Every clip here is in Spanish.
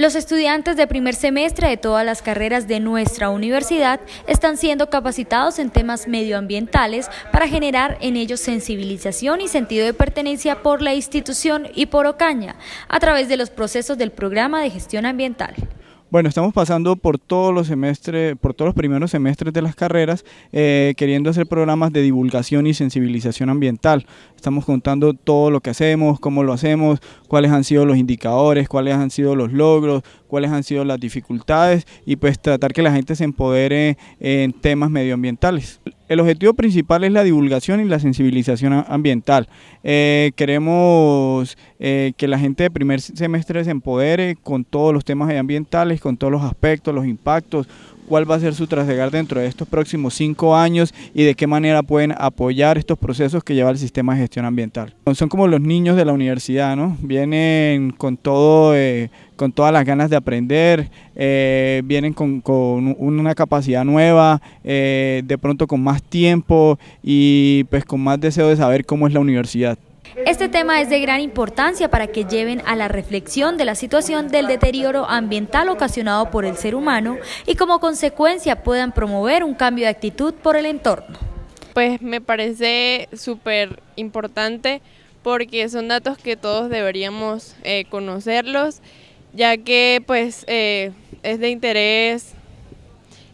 Los estudiantes de primer semestre de todas las carreras de nuestra universidad están siendo capacitados en temas medioambientales para generar en ellos sensibilización y sentido de pertenencia por la institución y por Ocaña a través de los procesos del programa de gestión ambiental. Bueno, estamos pasando por todos los por todos los primeros semestres de las carreras, eh, queriendo hacer programas de divulgación y sensibilización ambiental. Estamos contando todo lo que hacemos, cómo lo hacemos, cuáles han sido los indicadores, cuáles han sido los logros, cuáles han sido las dificultades y pues tratar que la gente se empodere en temas medioambientales. El objetivo principal es la divulgación y la sensibilización ambiental. Eh, queremos eh, que la gente de primer semestre se empodere con todos los temas ambientales, con todos los aspectos, los impactos, cuál va a ser su trasegar dentro de estos próximos cinco años y de qué manera pueden apoyar estos procesos que lleva el sistema de gestión ambiental. Son como los niños de la universidad, ¿no? Vienen con todo, eh, con todas las ganas de aprender, eh, vienen con, una capacidad nueva, eh, de pronto con más tiempo y pues con más deseo de saber cómo es la universidad. Este tema es de gran importancia para que lleven a la reflexión de la situación del deterioro ambiental ocasionado por el ser humano y como consecuencia puedan promover un cambio de actitud por el entorno. Pues me parece súper importante porque son datos que todos deberíamos eh, conocerlos, ya que pues eh, es de interés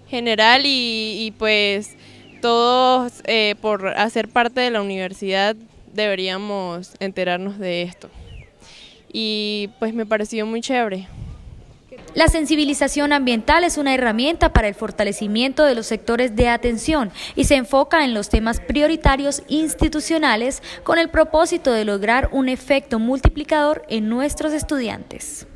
general y, pues todos eh, por hacer parte de la universidad deberíamos enterarnos de esto. Y pues me pareció muy chévere. La sensibilización ambiental es una herramienta para el fortalecimiento de los sectores de atención y se enfoca en los temas prioritarios institucionales con el propósito de lograr un efecto multiplicador en nuestros estudiantes.